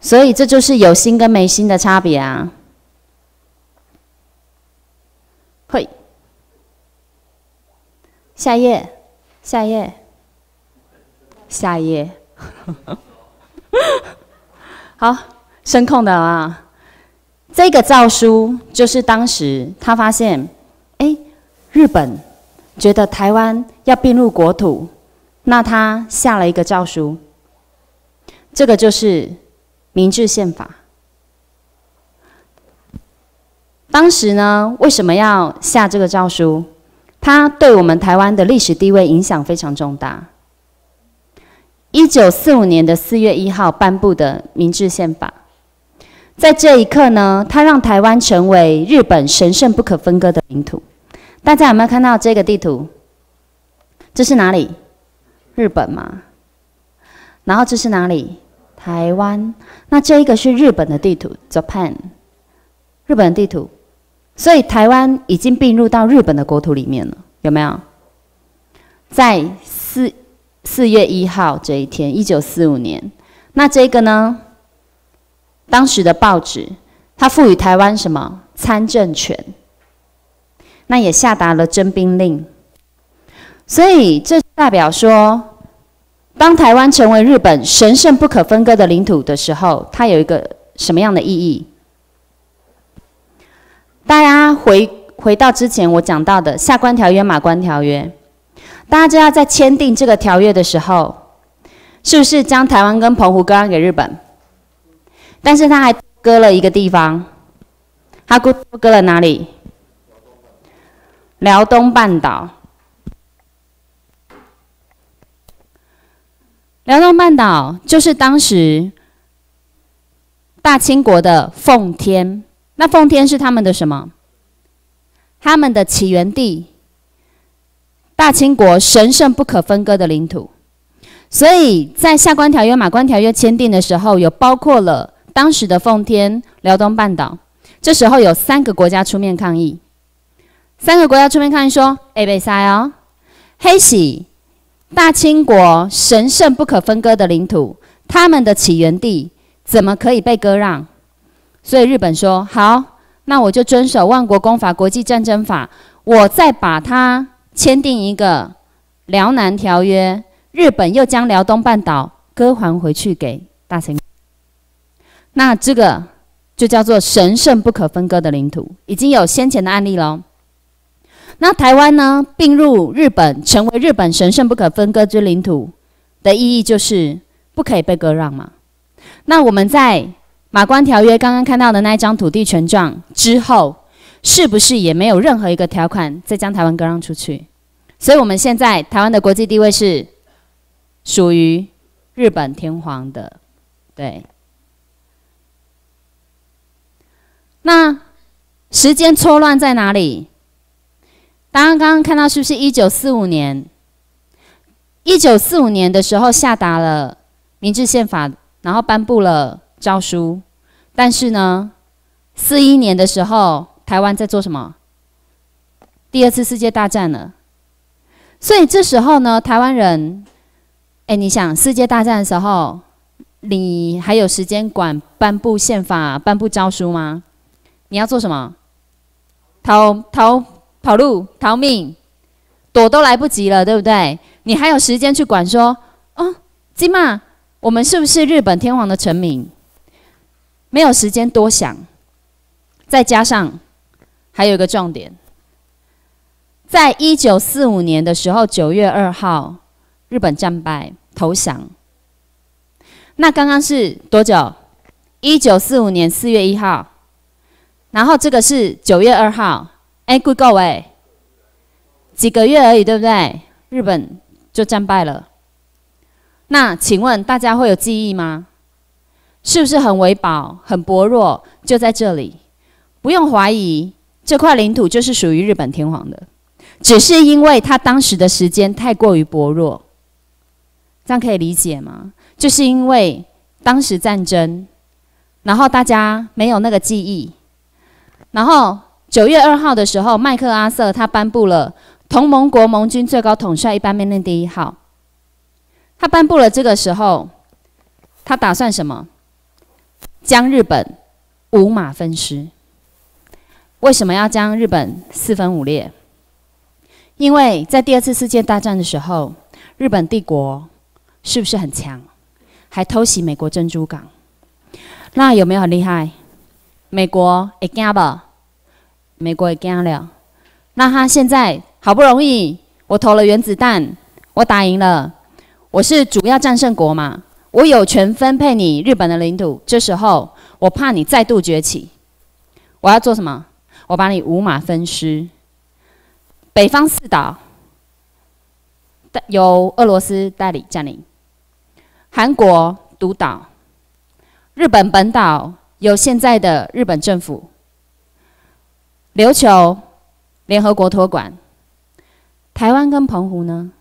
所以这就是有心跟没心的差别啊！嘿，下一页，下一页，下一页，好，声控的啊。这个诏书就是当时他发现，哎，日本觉得台湾要并入国土，那他下了一个诏书，这个就是。明治宪法，当时呢为什么要下这个诏书？它对我们台湾的历史地位影响非常重大。一九四五年的四月一号颁布的明治宪法，在这一刻呢，它让台湾成为日本神圣不可分割的领土。大家有没有看到这个地图？这是哪里？日本嘛。然后这是哪里？台湾，那这一个是日本的地图，Japan，日本的地图，所以台湾已经并入到日本的国土里面了，有没有？在四四月一号这一天，一九四五年，那这个呢？当时的报纸，它赋予台湾什么参政权？那也下达了征兵令，所以这代表说。当台湾成为日本神圣不可分割的领土的时候，它有一个什么样的意义？大家回回到之前我讲到的《下关条约》、《马关条约》，大家知道在签订这个条约的时候，是不是将台湾跟澎湖割让给日本？但是他还割了一个地方，他割割了哪里？辽东。辽东半岛。辽东半岛就是当时大清国的奉天，那奉天是他们的什么？他们的起源地，大清国神圣不可分割的领土。所以在《下关条约》《马关条约》签订的时候，有包括了当时的奉天辽东半岛。这时候有三个国家出面抗议，三个国家出面抗议说：“哎，被塞哦，黑喜。”大清国神圣不可分割的领土，他们的起源地怎么可以被割让？所以日本说好，那我就遵守万国公法、国际战争法，我再把它签订一个《辽南条约》，日本又将辽东半岛割还回去给大清。那这个就叫做神圣不可分割的领土，已经有先前的案例了。那台湾呢并入日本，成为日本神圣不可分割之领土的意义，就是不可以被割让嘛？那我们在马关条约刚刚看到的那一张土地权状之后，是不是也没有任何一个条款再将台湾割让出去？所以，我们现在台湾的国际地位是属于日本天皇的，对？那时间错乱在哪里？大家刚刚看到是不是一九四五年？一九四五年的时候下达了明治宪法，然后颁布了诏书。但是呢，四一年的时候，台湾在做什么？第二次世界大战了。所以这时候呢，台湾人，哎，你想世界大战的时候，你还有时间管颁布宪法、颁布诏书吗？你要做什么？逃逃！跑路、逃命、躲都来不及了，对不对？你还有时间去管说哦，金曼，我们是不是日本天皇的臣民？没有时间多想。再加上，还有一个重点，在一九四五年的时候，九月二号，日本战败投降。那刚刚是多久？一九四五年四月一号，然后这个是九月二号。哎，good go 哎，几个月而已，对不对？日本就战败了。那请问大家会有记忆吗？是不是很维保、很薄弱？就在这里，不用怀疑，这块领土就是属于日本天皇的。只是因为他当时的时间太过于薄弱，这样可以理解吗？就是因为当时战争，然后大家没有那个记忆，然后。九月二号的时候，麦克阿瑟他颁布了《同盟国盟军最高统帅一般命令第一号》。他颁布了这个时候，他打算什么？将日本五马分尸。为什么要将日本四分五裂？因为在第二次世界大战的时候，日本帝国是不是很强？还偷袭美国珍珠港，那有没有很厉害？美国，哎，干吧！美国也干了，那他现在好不容易，我投了原子弹，我打赢了，我是主要战胜国嘛，我有权分配你日本的领土。这时候我怕你再度崛起，我要做什么？我把你五马分尸。北方四岛由俄罗斯代理占领，韩国独岛，日本本岛由现在的日本政府。琉球，联合国托管。台湾跟澎湖呢？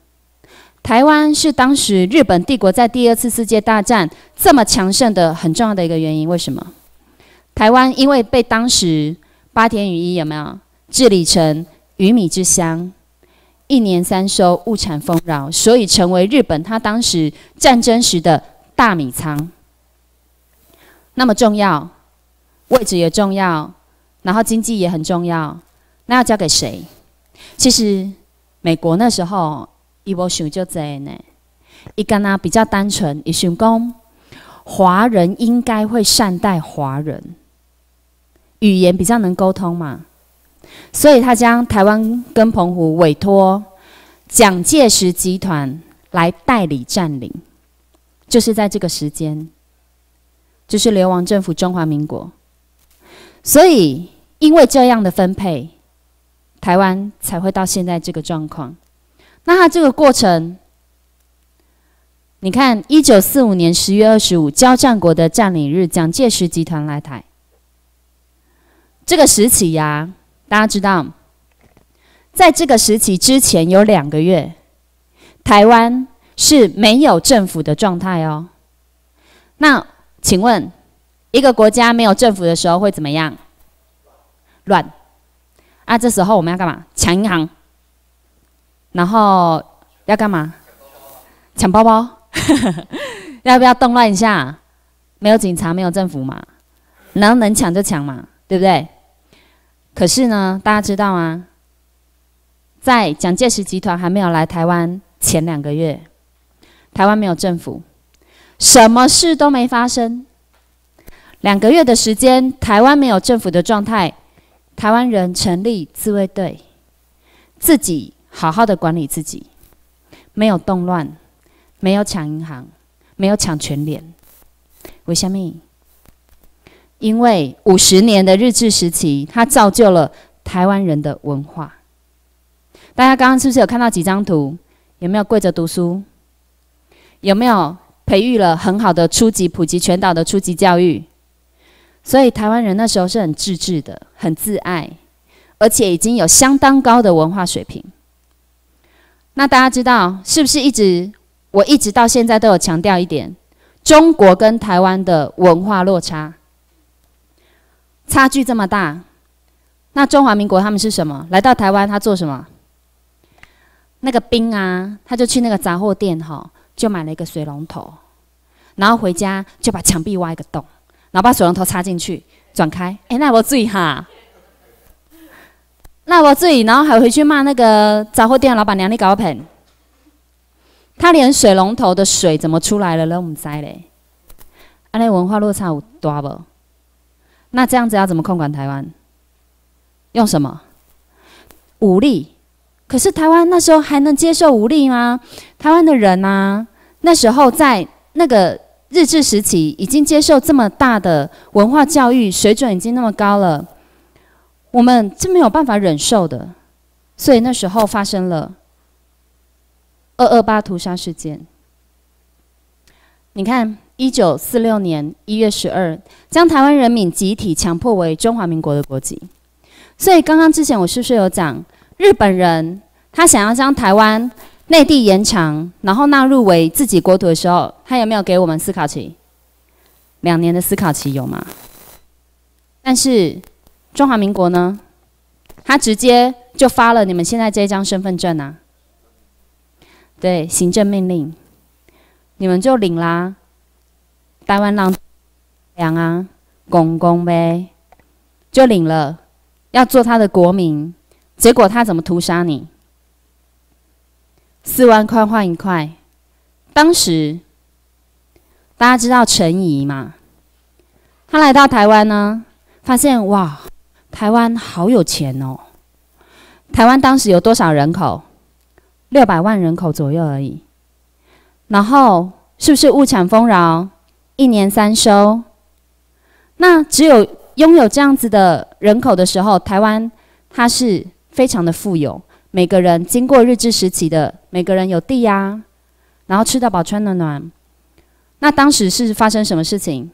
台湾是当时日本帝国在第二次世界大战这么强盛的很重要的一个原因。为什么？台湾因为被当时八田雨衣有没有治理成鱼米之乡，一年三收，物产丰饶，所以成为日本他当时战争时的大米仓。那么重要，位置也重要。然后经济也很重要，那要交给谁？其实美国那时候伊波手就在呢，一个呢比较单纯，也想讲华人应该会善待华人，语言比较能沟通嘛，所以他将台湾跟澎湖委托蒋介石集团来代理占领，就是在这个时间，就是流亡政府中华民国。所以，因为这样的分配，台湾才会到现在这个状况。那它这个过程，你看，一九四五年十月二十五，交战国的占领日，蒋介石集团来台。这个时期啊，大家知道，在这个时期之前有两个月，台湾是没有政府的状态哦。那请问？一个国家没有政府的时候会怎么样？乱。啊，这时候我们要干嘛？抢银行。然后要干嘛？抢包包。要不要动乱一下？没有警察，没有政府嘛，能能抢就抢嘛，对不对？可是呢，大家知道吗？在蒋介石集团还没有来台湾前两个月，台湾没有政府，什么事都没发生。两个月的时间，台湾没有政府的状态，台湾人成立自卫队，自己好好的管理自己，没有动乱，没有抢银行，没有抢全脸，为什么？因为五十年的日治时期，它造就了台湾人的文化。大家刚刚是不是有看到几张图？有没有跪着读书？有没有培育了很好的初级普及全岛的初级教育？所以台湾人那时候是很自治的，很自爱，而且已经有相当高的文化水平。那大家知道是不是？一直我一直到现在都有强调一点：中国跟台湾的文化落差，差距这么大。那中华民国他们是什么？来到台湾他做什么？那个兵啊，他就去那个杂货店哈，就买了一个水龙头，然后回家就把墙壁挖一个洞。然后把水龙头插进去，转开。哎，那我自己哈。那我自己，然后还回去骂那个杂货店老板娘，你搞喷。他连水龙头的水怎么出来了，我唔知嘞。啊，那文化落差有大无？那这样子要怎么控管台湾？用什么？武力？可是台湾那时候还能接受武力吗？台湾的人呐，那时候在那个。日治时期已经接受这么大的文化教育，水准已经那么高了，我们是没有办法忍受的，所以那时候发生了二二八屠杀事件。你看，一九四六年一月十二，将台湾人民集体强迫为中华民国的国籍。所以刚刚之前我是不是有讲，日本人他想要将台湾？内地延长，然后纳入为自己国土的时候，他有没有给我们思考期？两年的思考期有吗？但是中华民国呢？他直接就发了你们现在这一张身份证啊？对，行政命令，你们就领啦。台湾让，两啊，公公呗，就领了，要做他的国民，结果他怎么屠杀你？四万块换一块，当时大家知道陈怡嘛？他来到台湾呢，发现哇，台湾好有钱哦！台湾当时有多少人口？六百万人口左右而已。然后是不是物产丰饶，一年三收？那只有拥有这样子的人口的时候，台湾它是非常的富有。每个人经过日治时期的每个人有地呀，然后吃得饱穿得暖。那当时是发生什么事情？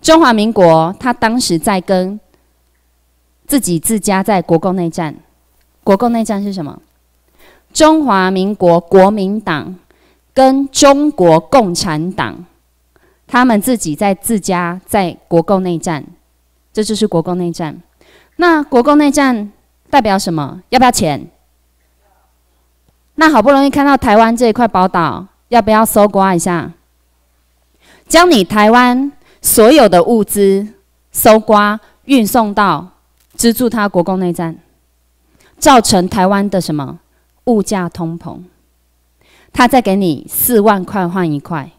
中华民国他当时在跟自己自家在国共内战。国共内战是什么？中华民国国民党跟中国共产党，他们自己在自家在国共内战，这就是国共内战。那国共内战代表什么？要不要钱？那好不容易看到台湾这一块宝岛，要不要搜刮一下？将你台湾所有的物资搜刮，运送到资助他国共内战，造成台湾的什么物价通膨？他再给你四万块换一块，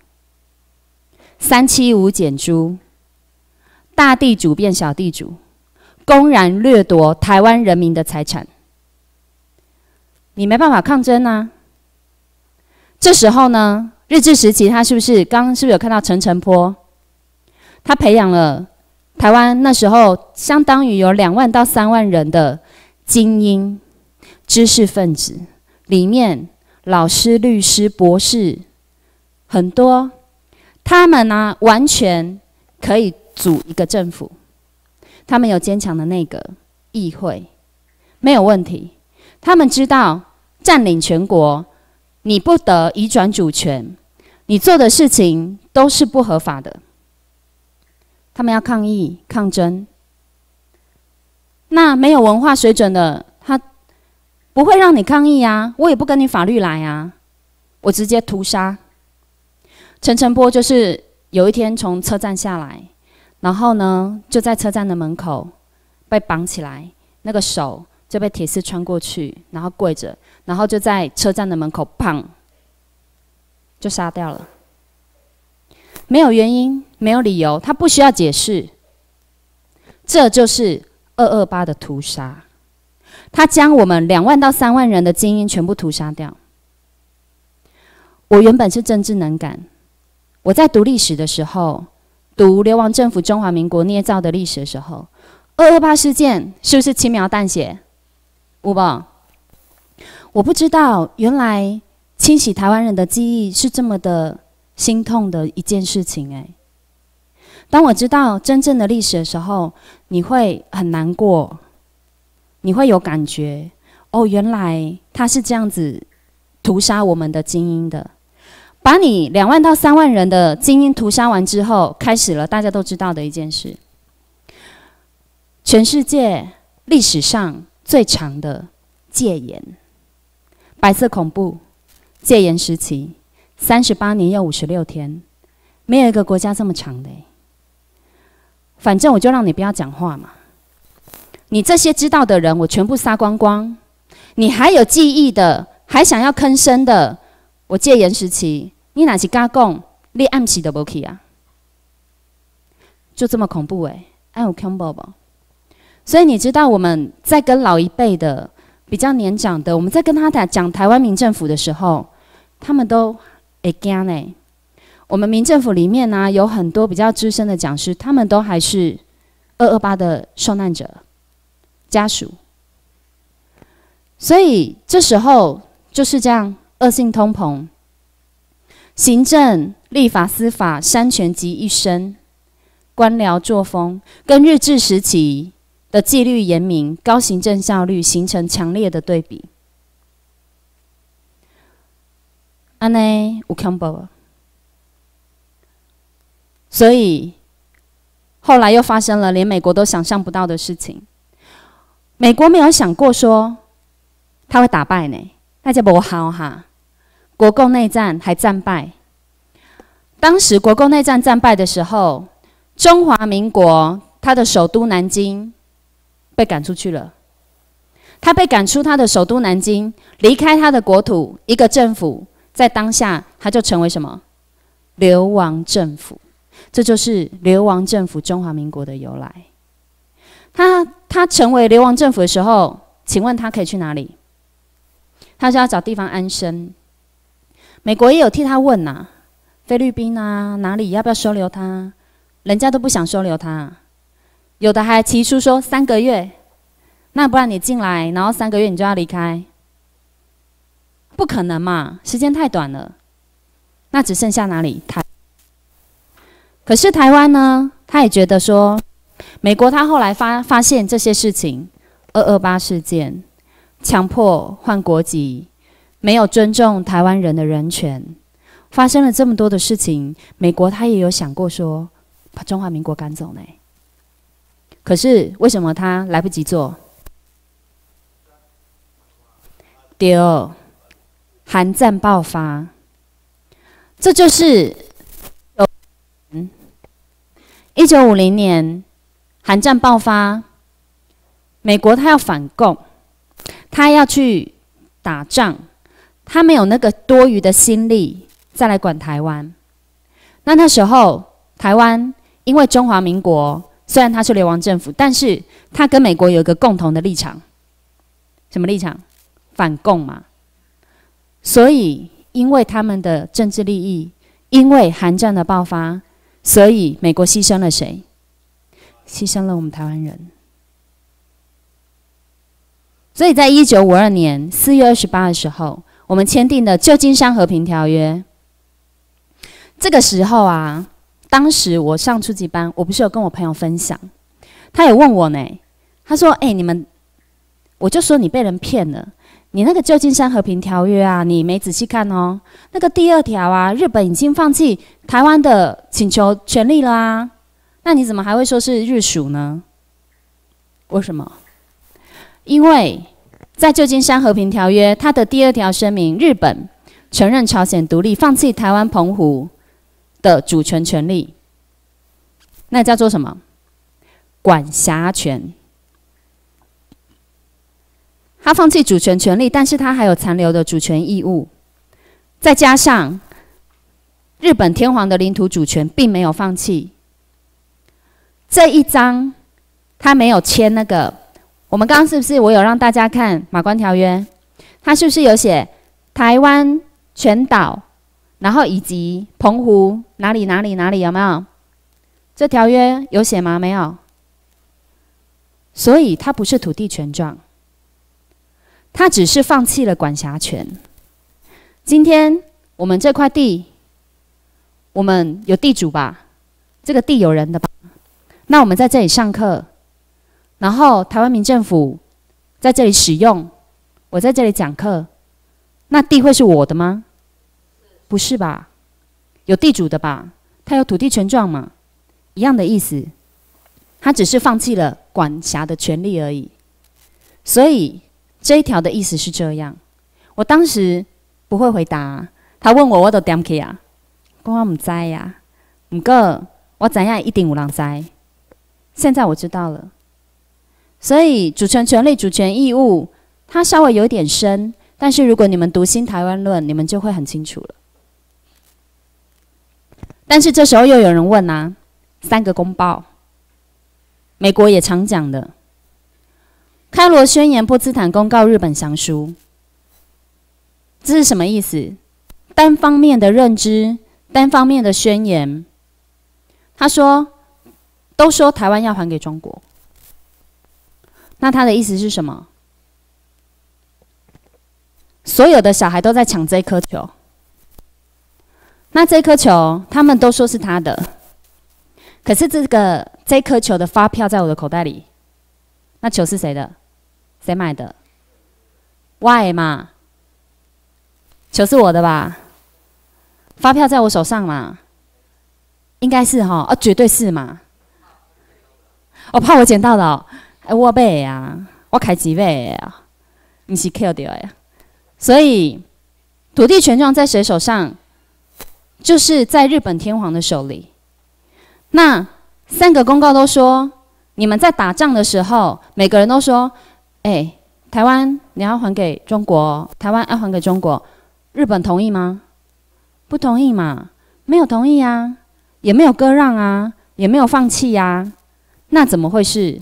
三七五减租，大地主变小地主，公然掠夺台湾人民的财产。你没办法抗争啊。这时候呢，日治时期，他是不是刚是不是有看到陈陈波？他培养了台湾那时候相当于有两万到三万人的精英知识分子，里面老师、律师、博士很多，他们呢完全可以组一个政府，他们有坚强的内阁、议会，没有问题。他们知道占领全国，你不得移转主权，你做的事情都是不合法的。他们要抗议抗争，那没有文化水准的他不会让你抗议啊，我也不跟你法律来啊，我直接屠杀。陈诚波就是有一天从车站下来，然后呢就在车站的门口被绑起来，那个手。就被铁丝穿过去，然后跪着，然后就在车站的门口砰，就杀掉了。没有原因，没有理由，他不需要解释。这就是二二八的屠杀，他将我们两万到三万人的精英全部屠杀掉。我原本是政治能干，我在读历史的时候，读流亡政府中华民国捏造的历史的时候，二二八事件是不是轻描淡写？吴宝，我不知道，原来清洗台湾人的记忆是这么的心痛的一件事情。哎，当我知道真正的历史的时候，你会很难过，你会有感觉。哦，原来他是这样子屠杀我们的精英的，把你两万到三万人的精英屠杀完之后，开始了大家都知道的一件事，全世界历史上。最长的戒严，白色恐怖，戒严时期三十八年又五十六天，没有一个国家这么长的。反正我就让你不要讲话嘛，你这些知道的人我全部杀光光，你还有记忆的，还想要吭声的，我戒严时期，你拿起钢棍，连暗器都不给啊，就这么恐怖哎，所以你知道我们在跟老一辈的、比较年长的，我们在跟他台讲台湾民政府的时候，他们都 again。我们民政府里面呢，有很多比较资深的讲师，他们都还是二二八的受难者家属。所以这时候就是这样恶性通膨，行政、立法、司法三权集一身，官僚作风跟日治时期。纪律严明、高行政效率，形成强烈的对比。安内所以后来又发生了连美国都想象不到的事情。美国没有想过说他会打败呢，大家不好哈。国共内战还战败，当时国共内战战败的时候，中华民国它的首都南京。被赶出去了，他被赶出他的首都南京，离开他的国土。一个政府在当下，他就成为什么流亡政府？这就是流亡政府中华民国的由来。他他成为流亡政府的时候，请问他可以去哪里？他说要找地方安身。美国也有替他问呐，菲律宾啊哪里要不要收留他？人家都不想收留他。有的还提出说三个月，那不然你进来，然后三个月你就要离开，不可能嘛，时间太短了。那只剩下哪里台？可是台湾呢？他也觉得说，美国他后来发发现这些事情，二二八事件，强迫换国籍，没有尊重台湾人的人权，发生了这么多的事情，美国他也有想过说，把中华民国赶走呢。可是为什么他来不及做？第二，寒战爆发，这就是有，嗯，一九五零年寒战爆发，美国他要反共，他要去打仗，他没有那个多余的心力再来管台湾。那那时候台湾因为中华民国。虽然他是流亡政府，但是他跟美国有一个共同的立场，什么立场？反共嘛。所以，因为他们的政治利益，因为韩战的爆发，所以美国牺牲了谁？牺牲了我们台湾人。所以在一九五二年四月二十八的时候，我们签订的《旧金山和平条约》。这个时候啊。当时我上初级班，我不是有跟我朋友分享，他也问我呢，他说：“哎，你们，我就说你被人骗了，你那个《旧金山和平条约》啊，你没仔细看哦，那个第二条啊，日本已经放弃台湾的请求权利了啊，那你怎么还会说是日属呢？为什么？因为在《旧金山和平条约》它的第二条声明，日本承认朝鲜独立，放弃台湾、澎湖。”的主权权利，那叫做什么？管辖权。他放弃主权权利，但是他还有残留的主权义务。再加上日本天皇的领土主权并没有放弃。这一章他没有签那个。我们刚刚是不是我有让大家看《马关条约》？他是不是有写台湾全岛？然后以及澎湖哪里哪里哪里有没有？这条约有写吗？没有。所以它不是土地权状，它只是放弃了管辖权。今天我们这块地，我们有地主吧？这个地有人的吧？那我们在这里上课，然后台湾民政府在这里使用，我在这里讲课，那地会是我的吗？不是吧？有地主的吧？他有土地权状嘛？一样的意思，他只是放弃了管辖的权利而已。所以这一条的意思是这样。我当时不会回答他问我 what do you n 我唔知呀，唔过我怎样一定唔人知。现在我知道了。所以主权权利、主权义务，它稍微有点深，但是如果你们读《新台湾论》，你们就会很清楚了。但是这时候又有人问啊，三个公报，美国也常讲的，开罗宣言、波茨坦公告、日本降书，这是什么意思？单方面的认知，单方面的宣言。他说，都说台湾要还给中国，那他的意思是什么？所有的小孩都在抢这颗球。那这颗球，他们都说是他的，可是这个这颗球的发票在我的口袋里。那球是谁的？谁买的？Why 嘛？球是我的吧？发票在我手上嘛？应该是哈，啊，绝对是嘛。我怕我捡到了，哎，我背呀，我开几倍啊，你是 kill 掉呀。所以土地权状在谁手上？就是在日本天皇的手里。那三个公告都说，你们在打仗的时候，每个人都说：“哎，台湾你要还给中国，台湾要还给中国。”日本同意吗？不同意嘛，没有同意啊，也没有割让啊，也没有放弃啊。那怎么会是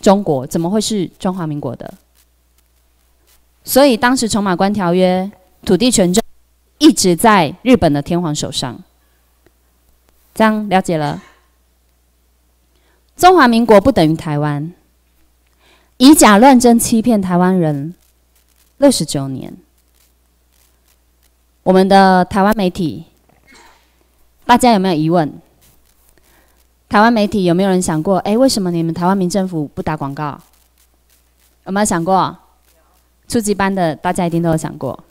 中国？怎么会是中华民国的？所以当时从马关条约土地权证。一直在日本的天皇手上，这样了解了。中华民国不等于台湾，以假乱真欺骗台湾人六十九年。我们的台湾媒体，大家有没有疑问？台湾媒体有没有人想过？哎，为什么你们台湾民政府不打广告？有没有想过？初级班的大家一定都有想过。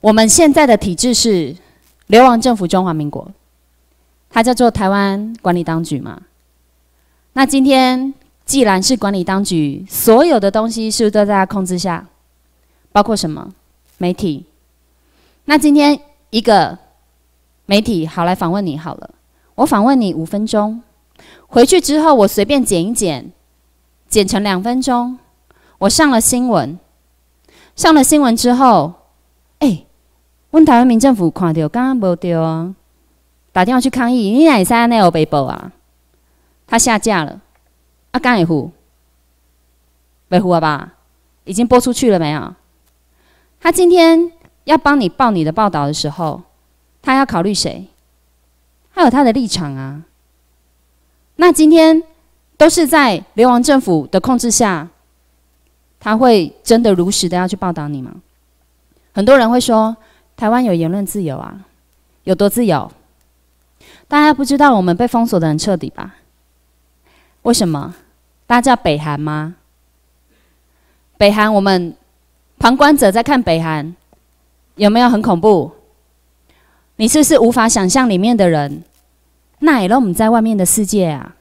我们现在的体制是流亡政府中华民国，它叫做台湾管理当局嘛。那今天既然是管理当局，所有的东西是不是都在它控制下？包括什么媒体？那今天一个媒体好来访问你好了，我访问你五分钟，回去之后我随便剪一剪，剪成两分钟，我上了新闻，上了新闻之后。问台湾民政府看到，刚刚没丢啊？打电话去抗议，你哪三奈有被捕啊？他下架了，啊，刚也护，没护了吧？已经播出去了没有？他今天要帮你报你的报道的时候，他要考虑谁？他有他的立场啊。那今天都是在流亡政府的控制下，他会真的如实的要去报道你吗？很多人会说。台湾有言论自由啊，有多自由？大家不知道我们被封锁的很彻底吧？为什么？大家叫北韩吗？北韩，我们旁观者在看北韩，有没有很恐怖？你是不是无法想象里面的人？那也让我们在外面的世界啊，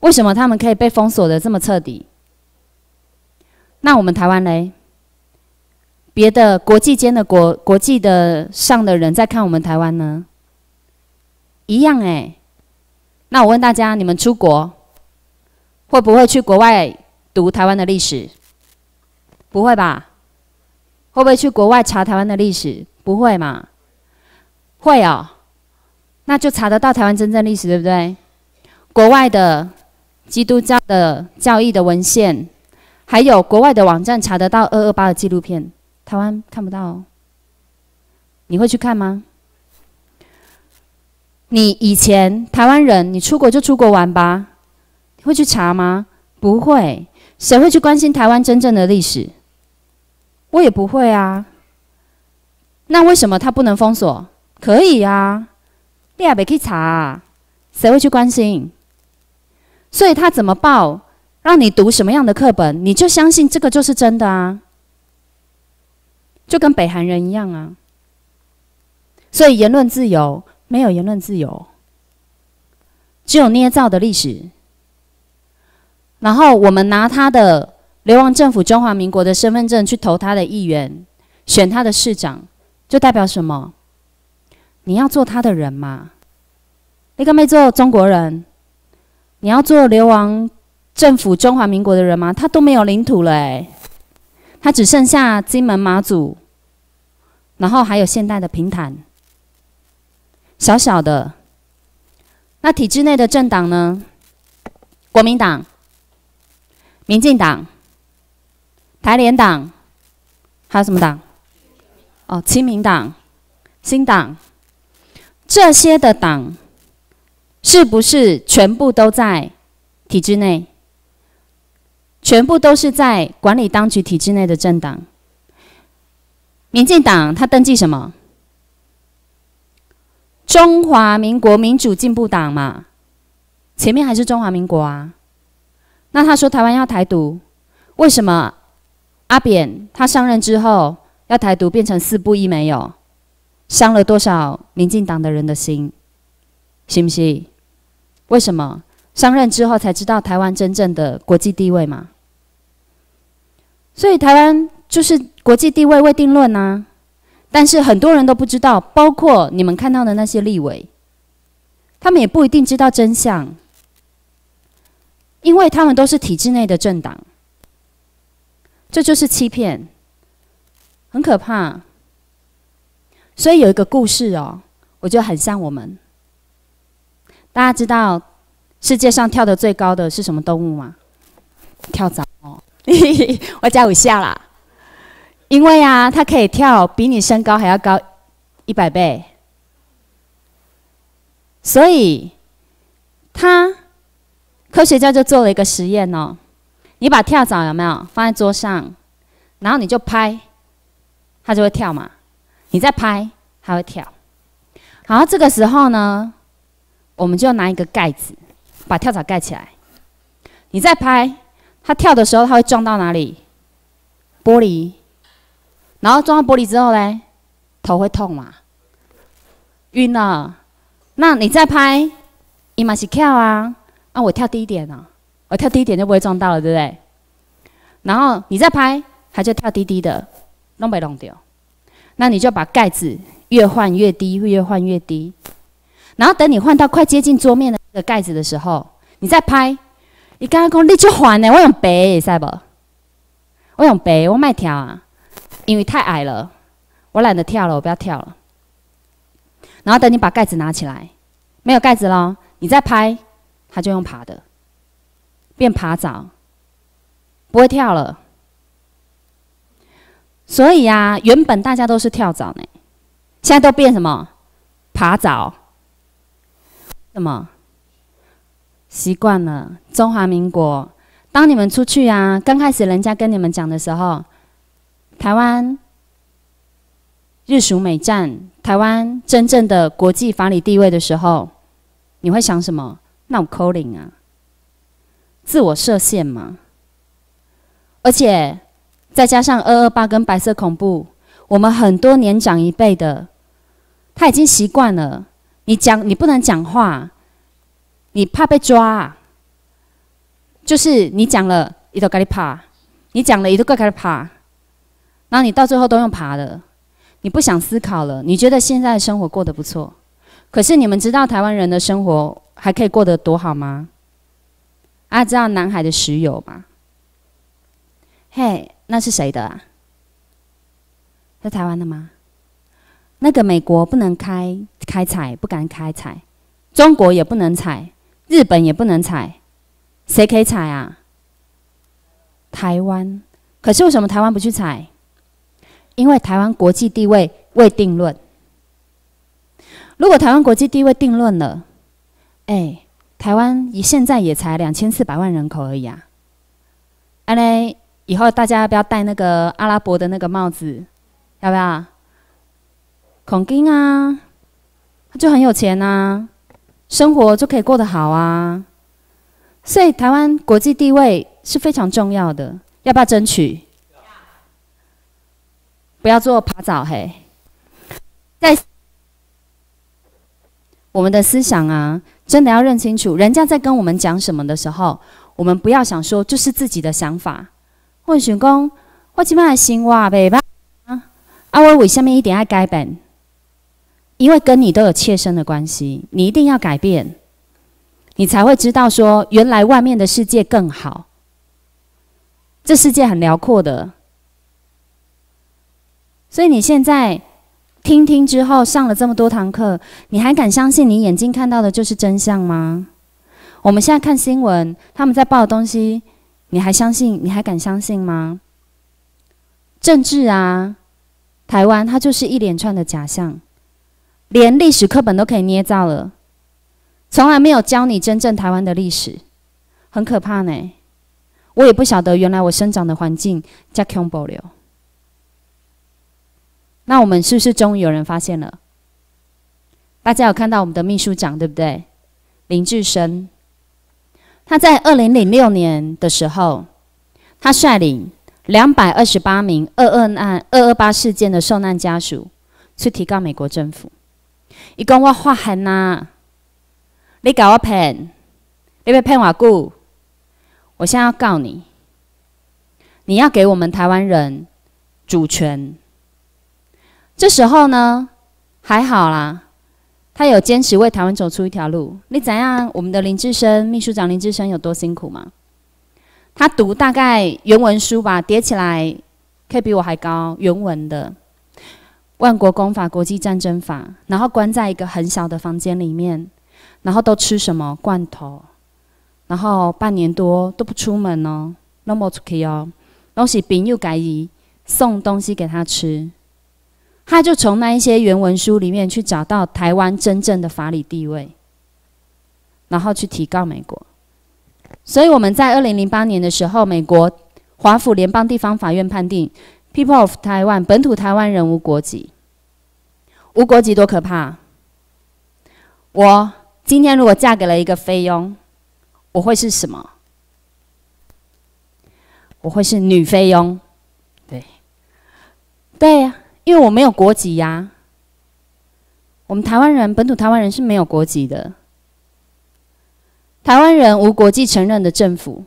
为什么他们可以被封锁的这么彻底？那我们台湾呢？别的国际间的国国际的上的人在看我们台湾呢，一样哎。那我问大家，你们出国会不会去国外读台湾的历史？不会吧？会不会去国外查台湾的历史？不会嘛？会哦，那就查得到台湾真正历史，对不对？国外的基督教的教义的文献，还有国外的网站查得到二二八的纪录片。台湾看不到，你会去看吗？你以前台湾人，你出国就出国玩吧，会去查吗？不会，谁会去关心台湾真正的历史？我也不会啊。那为什么他不能封锁？可以啊，你也别去查啊，谁会去关心？所以他怎么报，让你读什么样的课本，你就相信这个就是真的啊。就跟北韩人一样啊，所以言论自由没有言论自由，只有捏造的历史。然后我们拿他的流亡政府中华民国的身份证去投他的议员、选他的市长，就代表什么？你要做他的人嘛？你个没做中国人，你要做流亡政府中华民国的人吗？他都没有领土嘞。它只剩下金门、马祖，然后还有现代的平潭，小小的。那体制内的政党呢？国民党、民进党、台联党，还有什么党？哦，亲民党、新党，这些的党，是不是全部都在体制内？全部都是在管理当局体制内的政党。民进党他登记什么？中华民国民主进步党嘛，前面还是中华民国啊。那他说台湾要台独，为什么？阿扁他上任之后要台独变成四不一没有，伤了多少民进党的人的心，信不信？为什么上任之后才知道台湾真正的国际地位嘛？所以台湾就是国际地位未定论呐，但是很多人都不知道，包括你们看到的那些立委，他们也不一定知道真相，因为他们都是体制内的政党，这就是欺骗，很可怕。所以有一个故事哦，我觉得很像我们。大家知道世界上跳得最高的是什么动物吗？跳蚤。我加五下啦，因为啊，他可以跳比你身高还要高一百倍，所以，他科学家就做了一个实验哦，你把跳蚤有没有放在桌上，然后你就拍，它就会跳嘛，你再拍，它会跳，好，这个时候呢，我们就拿一个盖子把跳蚤盖起来，你再拍。他跳的时候，他会撞到哪里？玻璃，然后撞到玻璃之后呢，头会痛嘛，晕了。那你再拍，伊马是跳啊，那我跳低一点呢，我跳低一点就不会撞到了，对不对？然后你再拍，他就跳低低的，弄被弄掉。那你就把盖子越换越低，越换越低。然后等你换到快接近桌面的的盖子的时候，你再拍。你刚刚讲你只烦呢，我用白会晒不？我用白，我麦跳啊，因为太矮了，我懒得跳了，我不要跳了。然后等你把盖子拿起来，没有盖子了，你再拍，它就用爬的，变爬蚤，不会跳了。所以啊，原本大家都是跳蚤呢，现在都变什么？爬蚤？什么？习惯了中华民国，当你们出去啊，刚开始人家跟你们讲的时候，台湾日属美战，台湾真正的国际法理地位的时候，你会想什么？那我 calling 啊，自我设限嘛。而且再加上二二八跟白色恐怖，我们很多年长一辈的，他已经习惯了，你讲你不能讲话。你怕被抓，就是你讲了一头该你你讲了一头该你然后你到最后都用爬了，你不想思考了。你觉得现在生活过得不错，可是你们知道台湾人的生活还可以过得多好吗？啊，知道南海的石油吗？嘿，那是谁的？啊？是台湾的吗？那个美国不能开开采，不敢开采，中国也不能采。日本也不能踩，谁可以踩啊？台湾，可是为什么台湾不去踩？因为台湾国际地位未定论。如果台湾国际地位定论了，哎，台湾以现在也才两千四百万人口而已啊！哎嘞，以后大家要不要戴那个阿拉伯的那个帽子？要不要？孔丁啊，他就很有钱啊。生活就可以过得好啊，所以台湾国际地位是非常重要的，要不要争取？不要做爬蚤嘿，在我们的思想啊，真的要认清楚，人家在跟我们讲什么的时候，我们不要想说就是自己的想法。问询工，我今麦心话对吧？啊，我为什么一点爱改变？因为跟你都有切身的关系，你一定要改变，你才会知道说，原来外面的世界更好。这世界很辽阔的，所以你现在听听之后，上了这么多堂课，你还敢相信你眼睛看到的就是真相吗？我们现在看新闻，他们在报的东西，你还相信？你还敢相信吗？政治啊，台湾它就是一连串的假象。连历史课本都可以捏造了，从来没有教你真正台湾的历史，很可怕呢。我也不晓得，原来我生长的环境叫康保流。那我们是不是终于有人发现了？大家有看到我们的秘书长对不对？林志深，他在二零零六年的时候，他率领两百二十八名二二案、二二八事件的受难家属，去提告美国政府。伊讲我发狠呐，你搞我骗，你要骗我顾，我现在要告你，你要给我们台湾人主权。这时候呢，还好啦，他有坚持为台湾走出一条路。你怎样？我们的林志深秘书长林志深有多辛苦吗？他读大概原文书吧，叠起来可以比我还高，原文的。万国公法、国际战争法，然后关在一个很小的房间里面，然后都吃什么罐头，然后半年多都不出门哦，no 出去哦，东西兵又改以送东西给他吃，他就从那一些原文书里面去找到台湾真正的法理地位，然后去提告美国，所以我们在二零零八年的时候，美国华府联邦地方法院判定。People of Taiwan，本土台湾人无国籍。无国籍多可怕！我今天如果嫁给了一个菲佣，我会是什么？我会是女菲佣，对，对呀，因为我没有国籍呀。我们台湾人，本土台湾人是没有国籍的。台湾人无国际承认的政府，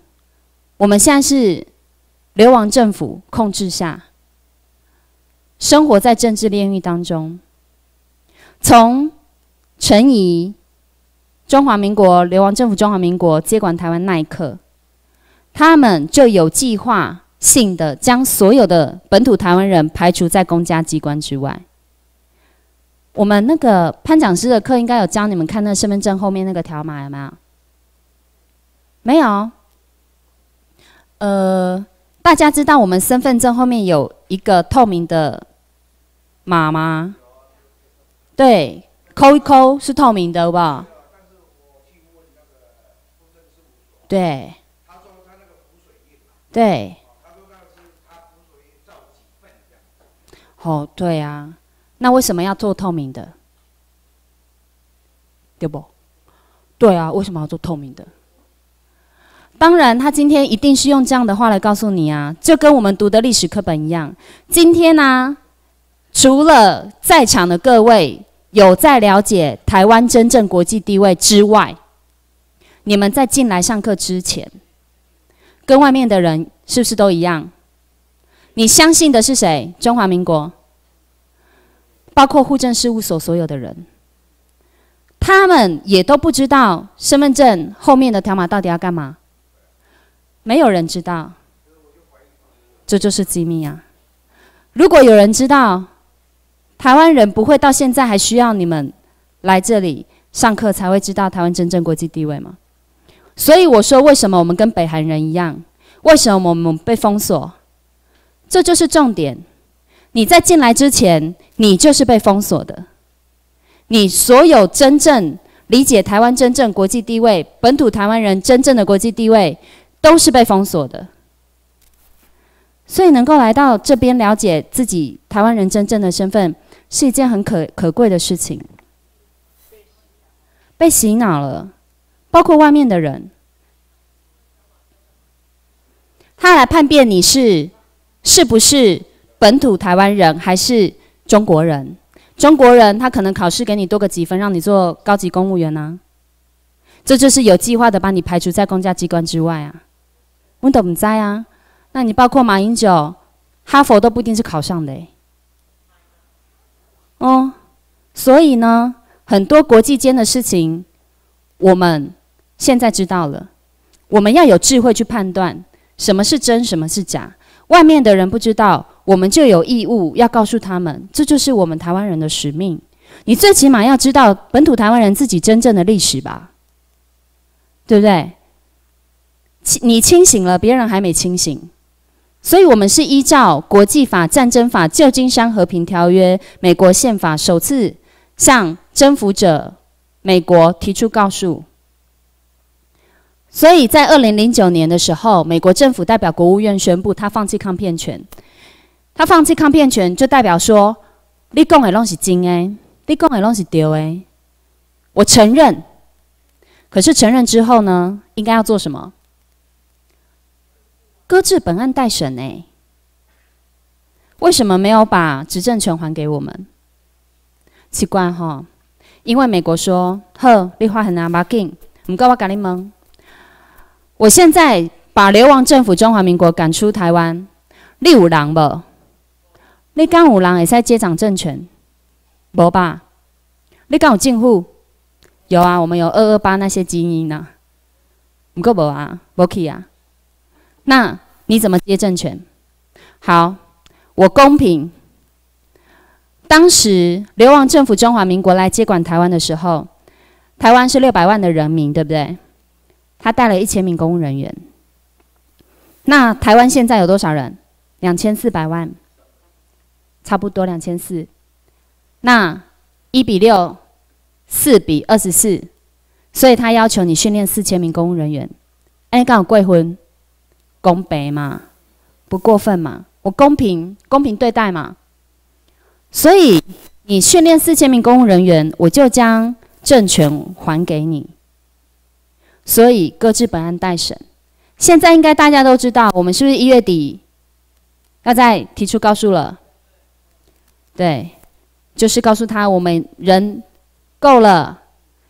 我们现在是流亡政府控制下。生活在政治炼狱当中。从陈仪中华民国流亡政府中华民国接管台湾那一刻，他们就有计划性的将所有的本土台湾人排除在公家机关之外。我们那个潘讲师的课应该有教你们看那身份证后面那个条码，有没有？没有。呃，大家知道我们身份证后面有一个透明的。马吗？对，抠一抠是透明的，好不好？对。对。哦，对啊，那为什么要做透明的？对不？对啊，为什么要做透明的？当然，他今天一定是用这样的话来告诉你啊，就跟我们读的历史课本一样。今天呢？除了在场的各位有在了解台湾真正国际地位之外，你们在进来上课之前，跟外面的人是不是都一样？你相信的是谁？中华民国，包括户政事务所所有的人，他们也都不知道身份证后面的条码到底要干嘛，没有人知道，这就是机密啊！如果有人知道，台湾人不会到现在还需要你们来这里上课才会知道台湾真正国际地位吗？所以我说，为什么我们跟北韩人一样？为什么我们被封锁？这就是重点。你在进来之前，你就是被封锁的。你所有真正理解台湾真正国际地位、本土台湾人真正的国际地位，都是被封锁的。所以能够来到这边了解自己台湾人真正的身份。是一件很可可贵的事情，被洗脑了，包括外面的人，他来判别你是是不是本土台湾人还是中国人，中国人他可能考试给你多个几分，让你做高级公务员啊，这就是有计划的把你排除在公家机关之外啊。我 i 不在啊，那你包括马英九、哈佛都不一定是考上的哦，所以呢，很多国际间的事情，我们现在知道了，我们要有智慧去判断什么是真，什么是假。外面的人不知道，我们就有义务要告诉他们，这就是我们台湾人的使命。你最起码要知道本土台湾人自己真正的历史吧，对不对？你清醒了，别人还没清醒。所以，我们是依照国际法、战争法、旧金山和平条约、美国宪法，首次向征服者美国提出告诉。所以在二零零九年的时候，美国政府代表国务院宣布，他放弃抗辩权。他放弃抗辩权，就代表说，你讲的拢是真诶，你讲的拢是对诶。我承认，可是承认之后呢，应该要做什么？搁置本案待审呢？为什么没有把执政权还给我们？奇怪哈，因为美国说呵，你发很难 b a 唔够我赶你们。我现在把流亡政府中华民国赶出台湾，你有人无？你敢有人会使接掌政权？无吧？你敢有政府？有啊，我们有二二八那些精英呐，唔够无啊？无去啊？那你怎么接政权？好，我公平。当时流亡政府中华民国来接管台湾的时候，台湾是六百万的人民，对不对？他带了一千名公务人员。那台湾现在有多少人？两千四百万，差不多两千四。那一比六，四比二十四，所以他要求你训练四千名公务人员。哎，刚好贵婚。公平嘛，不过分嘛，我公平公平对待嘛，所以你训练四千名公务人员，我就将政权还给你，所以搁置本案待审。现在应该大家都知道，我们是不是一月底要再提出告诉了？对，就是告诉他我们人够了，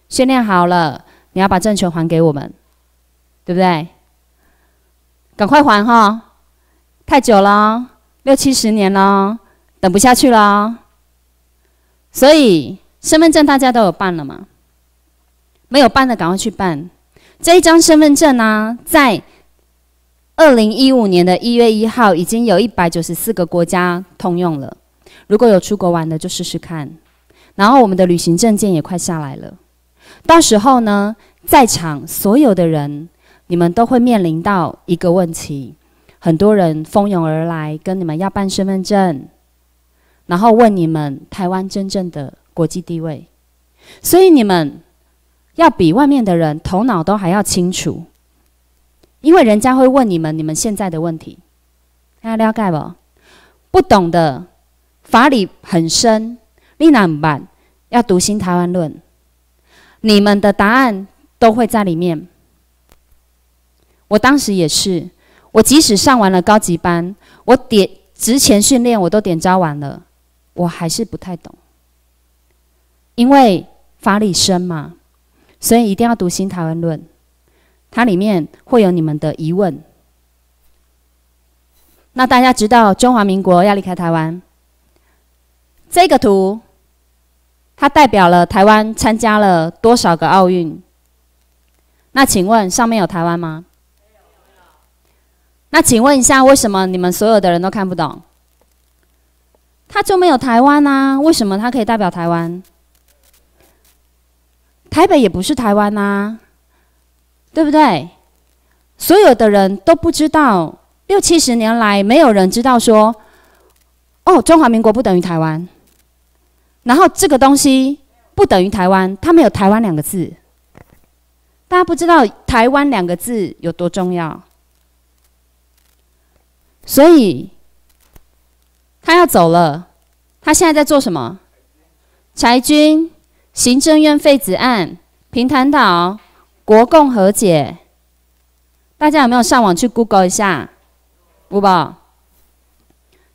训练好了，你要把政权还给我们，对不对？赶快还哈！太久了，六七十年了，等不下去了。所以身份证大家都有办了吗？没有办的赶快去办。这一张身份证呢，在二零一五年的一月一号已经有一百九十四个国家通用了。如果有出国玩的就试试看。然后我们的旅行证件也快下来了，到时候呢，在场所有的人。你们都会面临到一个问题，很多人蜂拥而来跟你们要办身份证，然后问你们台湾真正的国际地位，所以你们要比外面的人头脑都还要清楚，因为人家会问你们你们现在的问题，大家了解不？不懂的法理很深，你哪怎么办？要读新台湾论，你们的答案都会在里面。我当时也是，我即使上完了高级班，我点之前训练我都点招完了，我还是不太懂，因为法理深嘛，所以一定要读《新台湾论》，它里面会有你们的疑问。那大家知道中华民国要离开台湾？这个图，它代表了台湾参加了多少个奥运？那请问上面有台湾吗？那请问一下，为什么你们所有的人都看不懂？他就没有台湾呐？为什么他可以代表台湾？台北也不是台湾呐，对不对？所有的人都不知道，六七十年来没有人知道说，哦，中华民国不等于台湾，然后这个东西不等于台湾，它没有台湾两个字，大家不知道台湾两个字有多重要。所以，他要走了。他现在在做什么？裁军，行政院废止案，平潭岛，国共和解。大家有没有上网去 Google 一下？不宝，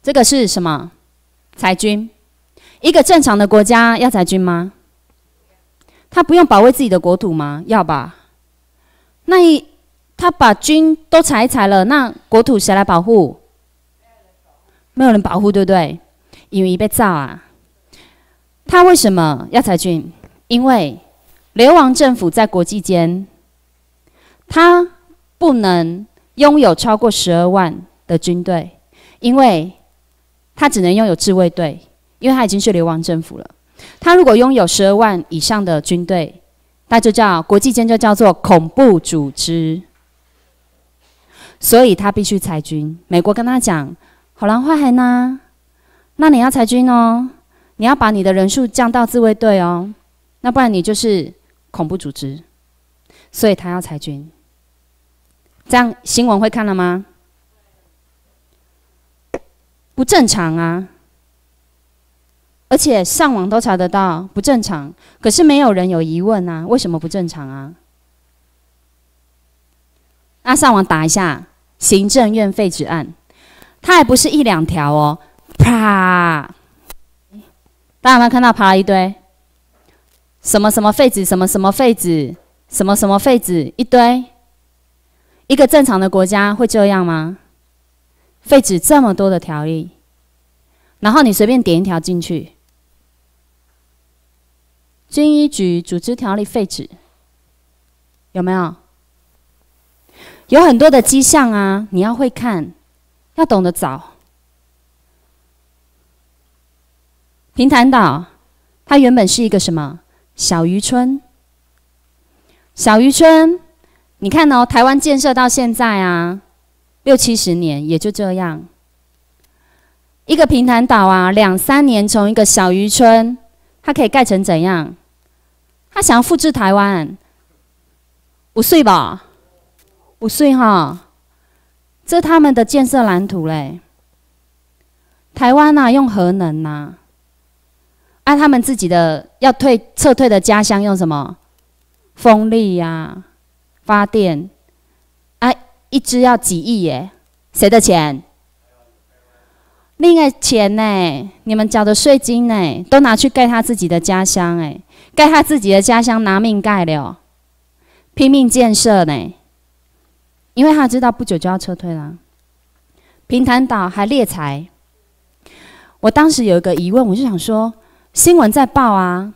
这个是什么？裁军。一个正常的国家要裁军吗？他不用保卫自己的国土吗？要吧？那一他把军都裁裁了，那国土谁来保护？没有人保护，对不对？为易被造啊！他为什么要裁军？因为流亡政府在国际间，他不能拥有超过十二万的军队，因为他只能拥有自卫队，因为他已经是流亡政府了。他如果拥有十二万以上的军队，那就叫国际间就叫做恐怖组织，所以他必须裁军。美国跟他讲。好啦，坏还呢？那你要裁军哦，你要把你的人数降到自卫队哦，那不然你就是恐怖组织。所以他要裁军，这样新闻会看了吗？不正常啊！而且上网都查得到不正常，可是没有人有疑问啊？为什么不正常啊？那上网打一下行政院废止案。它也不是一两条哦，啪！大家有看到爬了一堆什么什么废纸，什么什么废纸，什么什么废纸一堆。一个正常的国家会这样吗？废纸这么多的条例，然后你随便点一条进去，军医局组织条例废纸，有没有？有很多的迹象啊，你要会看。要懂得早。平潭岛，它原本是一个什么小渔村？小渔村，你看哦，台湾建设到现在啊，六七十年也就这样。一个平潭岛啊，两三年从一个小渔村，它可以盖成怎样？它想要复制台湾？五岁吧？五岁哈？这他们的建设蓝图嘞。台湾呐，用核能呐。啊，他们自己的要退撤退的家乡用什么？风力呀，发电。啊，一支要几亿耶？谁的钱？那个钱呢？你们缴的税金呢？都拿去盖他自己的家乡哎，盖他自己的家乡拿命盖了，拼命建设呢。因为他知道不久就要撤退了，平潭岛还猎财。我当时有一个疑问，我就想说新闻在报啊，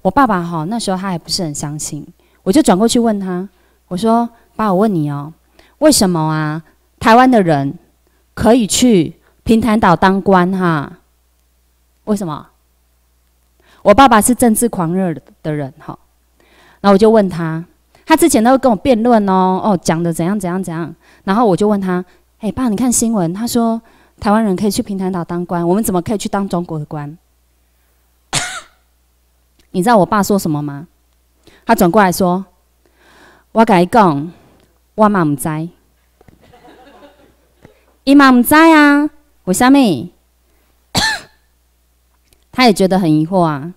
我爸爸哈那时候他还不是很相信，我就转过去问他，我说爸，我问你哦，为什么啊？台湾的人可以去平潭岛当官哈？为什么？我爸爸是政治狂热的人哈，那我就问他。他之前都会跟我辩论哦，哦，讲的怎样怎样怎样，然后我就问他：“哎，爸，你看新闻？”他说：“台湾人可以去平潭岛当官，我们怎么可以去当中国的官？” 你知道我爸说什么吗？他转过来说：“我你讲，我妈唔知，伊妈唔知啊，为什么？” 他也觉得很疑惑啊。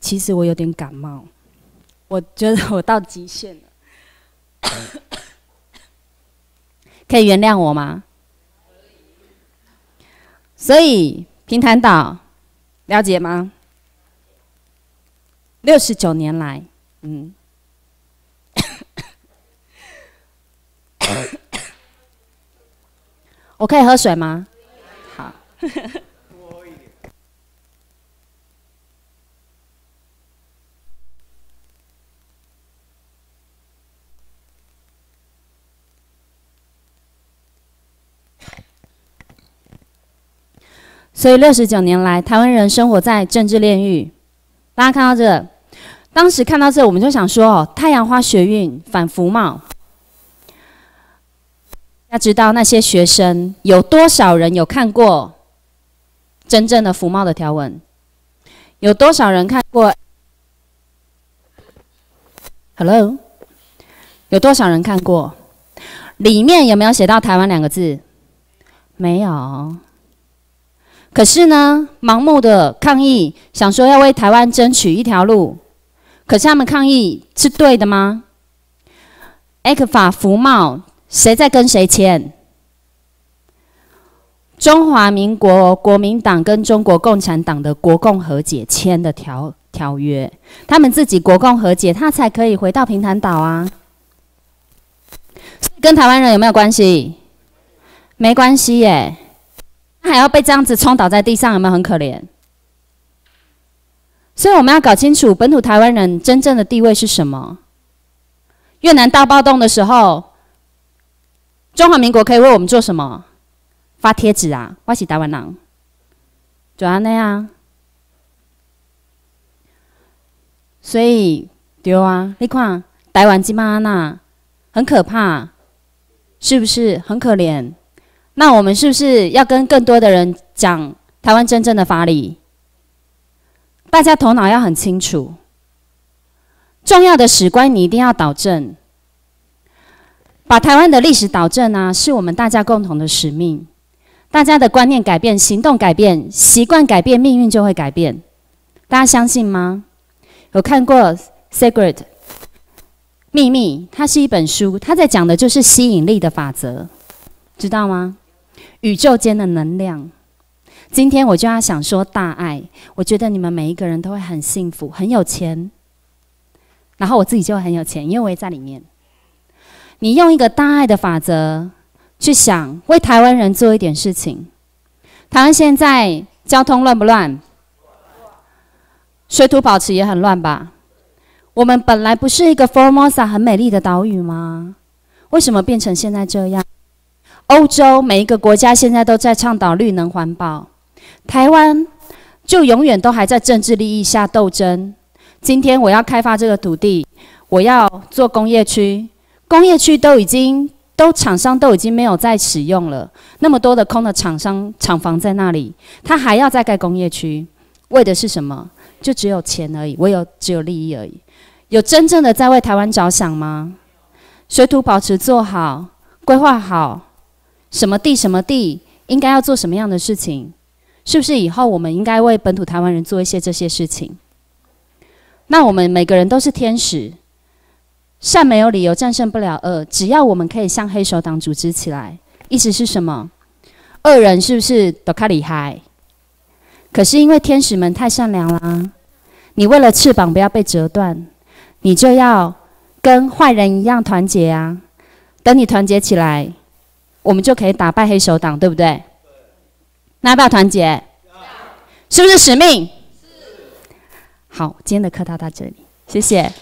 其实我有点感冒。我觉得我到极限了，可以原谅我吗？所以平潭岛了解吗？六十九年来，嗯，我可以喝水吗？好。所以六十九年来，台湾人生活在政治炼狱。大家看到这，当时看到这，我们就想说：哦，太阳花学运反服贸。要知道那些学生有多少人有看过真正的服贸的条文？有多少人看过？Hello？有多少人看过？里面有没有写到台湾两个字？没有。可是呢，盲目的抗议，想说要为台湾争取一条路，可是他们抗议是对的吗？《克法福茂》，谁在跟谁签？中华民国国民党跟中国共产党的国共和解签的条条约，他们自己国共和解，他才可以回到平潭岛啊。跟台湾人有没有关系？没关系耶。他还要被这样子冲倒在地上，有没有很可怜？所以我们要搞清楚本土台湾人真正的地位是什么。越南大暴动的时候，中华民国可以为我们做什么？发贴纸啊，欢起台湾人，就安尼啊。所以对啊，你看台湾今嘛那很可怕，是不是很可怜？那我们是不是要跟更多的人讲台湾真正的法理？大家头脑要很清楚，重要的史观你一定要导正，把台湾的历史导正呢，是我们大家共同的使命。大家的观念改变，行动改变，习惯改变，命运就会改变。大家相信吗？有看过《Secret》秘密？它是一本书，它在讲的就是吸引力的法则，知道吗？宇宙间的能量，今天我就要想说大爱。我觉得你们每一个人都会很幸福，很有钱，然后我自己就很有钱，因为我也在里面。你用一个大爱的法则去想，为台湾人做一点事情。台湾现在交通乱不乱？水土保持也很乱吧？我们本来不是一个 formosa 很美丽的岛屿吗？为什么变成现在这样？欧洲每一个国家现在都在倡导绿能环保，台湾就永远都还在政治利益下斗争。今天我要开发这个土地，我要做工业区，工业区都已经都厂商都已经没有在使用了，那么多的空的厂商厂房在那里，他还要再盖工业区，为的是什么？就只有钱而已，唯有只有利益而已，有真正的在为台湾着想吗？水土保持做好，规划好。什么地什么地应该要做什么样的事情？是不是以后我们应该为本土台湾人做一些这些事情？那我们每个人都是天使，善没有理由战胜不了恶。只要我们可以向黑手党组织起来，意思是什么？恶人是不是都卡厉害？可是因为天使们太善良啦，你为了翅膀不要被折断，你就要跟坏人一样团结啊！等你团结起来。我们就可以打败黑手党，对不对？那要不要团结？是不是使命？好，今天的课到到这里，谢谢。